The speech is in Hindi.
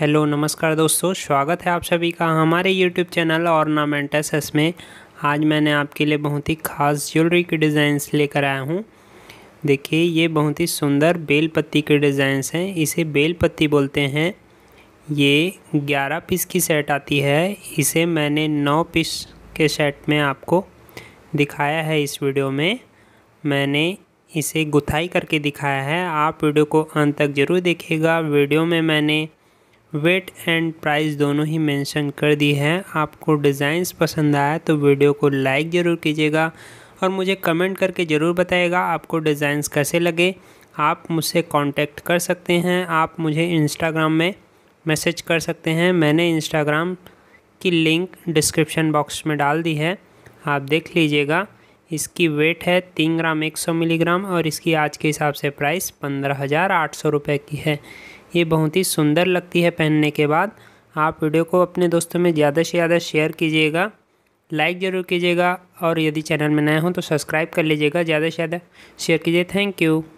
हेलो नमस्कार दोस्तों स्वागत है आप सभी का हमारे यूट्यूब चैनल ऑर्नामेंटस एस में आज मैंने आपके लिए बहुत ही ख़ास ज्वेलरी के डिज़ाइंस लेकर आया हूँ देखिए ये बहुत ही सुंदर बेल पत्ती के डिज़ाइंस हैं इसे बेल पत्ती बोलते हैं ये ग्यारह पीस की सेट आती है इसे मैंने नौ पीस के सेट में आपको दिखाया है इस वीडियो में मैंने इसे गुथाई करके दिखाया है आप वीडियो को अंत तक ज़रूर देखिएगा वीडियो में मैंने वेट एंड प्राइस दोनों ही मेंशन कर दी है आपको डिज़ाइंस पसंद आया तो वीडियो को लाइक ज़रूर कीजिएगा और मुझे कमेंट करके ज़रूर बताइएगा आपको डिज़ाइंस कैसे लगे आप मुझसे कांटेक्ट कर सकते हैं आप मुझे इंस्टाग्राम में मैसेज कर सकते हैं मैंने इंस्टाग्राम की लिंक डिस्क्रिप्शन बॉक्स में डाल दी है आप देख लीजिएगा इसकी वेट है तीन ग्राम एक सौ मिलीग्राम और इसकी आज के हिसाब से प्राइस पंद्रह हज़ार आठ सौ रुपये की है ये बहुत ही सुंदर लगती है पहनने के बाद आप वीडियो को अपने दोस्तों में ज़्यादा से ज़्यादा शेयर कीजिएगा लाइक ज़रूर कीजिएगा और यदि चैनल में नए हों तो सब्सक्राइब कर लीजिएगा ज़्यादा से ज़्यादा शेयर कीजिए थैंक यू